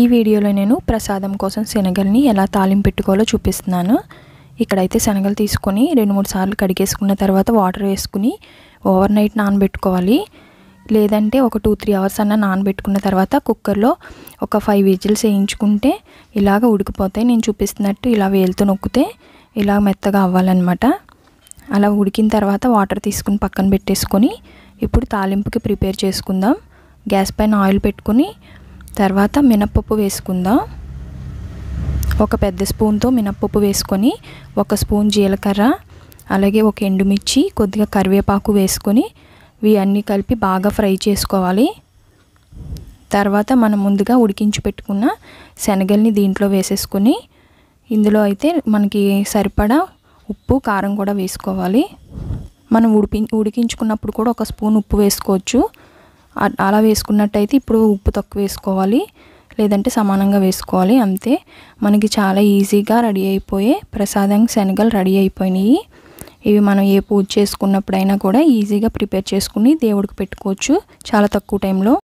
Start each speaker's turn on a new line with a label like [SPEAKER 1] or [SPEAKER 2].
[SPEAKER 1] ఈ వీడియోలో నేను ప్రసాదం కోసం శనగల్ని ఎలా తాలింపు పెట్టుకోవాలో చూపిస్తున్నాను ఇక్కడైతే శనగలు తీసుకొని రెండు మూడు సార్లు కడిగేసుకున్న తర్వాత వాటర్ వేసుకుని ఓవర్ నైట్ నానబెట్టుకోవాలి లేదంటే ఒక టూ త్రీ అవర్స్ అన్న నానబెట్టుకున్న తర్వాత కుక్కర్లో ఒక ఫైవ్ విజిల్స్ వేయించుకుంటే ఇలాగ ఉడికిపోతాయి నేను చూపిస్తున్నట్టు ఇలా వేలుతో నొక్కితే ఇలా మెత్తగా అవ్వాలన్నమాట అలా ఉడికిన తర్వాత వాటర్ తీసుకుని పక్కన పెట్టేసుకొని ఇప్పుడు తాలింపుకి ప్రిపేర్ చేసుకుందాం గ్యాస్ పైన ఆయిల్ పెట్టుకుని తర్వాత మినప్పప్పు వేసుకుందాం ఒక పెద్ద స్పూన్తో మినప్పప్పు వేసుకొని ఒక స్పూన్ జీలకర్ర అలాగే ఒక ఎండుమిర్చి కొద్దిగా కరివేపాకు వేసుకొని ఇవన్నీ కలిపి బాగా ఫ్రై చేసుకోవాలి తర్వాత మనం ముందుగా ఉడికించి పెట్టుకున్న శనగల్ని దీంట్లో వేసేసుకొని ఇందులో అయితే మనకి సరిపడా ఉప్పు కారం కూడా వేసుకోవాలి మనం ఉడిపి ఉడికించుకున్నప్పుడు కూడా ఒక స్పూన్ ఉప్పు వేసుకోవచ్చు అలా వేసుకున్నట్టయితే ఇప్పుడు ఉప్పు తక్కువ వేసుకోవాలి లేదంటే సమానంగా వేసుకోవాలి అంతే మనకి చాలా ఈజీగా రెడీ అయిపోయే ప్రసాదం శనగలు రెడీ అయిపోయినాయి ఇవి మనం ఏ పూజ చేసుకున్నప్పుడైనా కూడా ఈజీగా ప్రిపేర్ చేసుకుని దేవుడికి పెట్టుకోవచ్చు చాలా తక్కువ టైంలో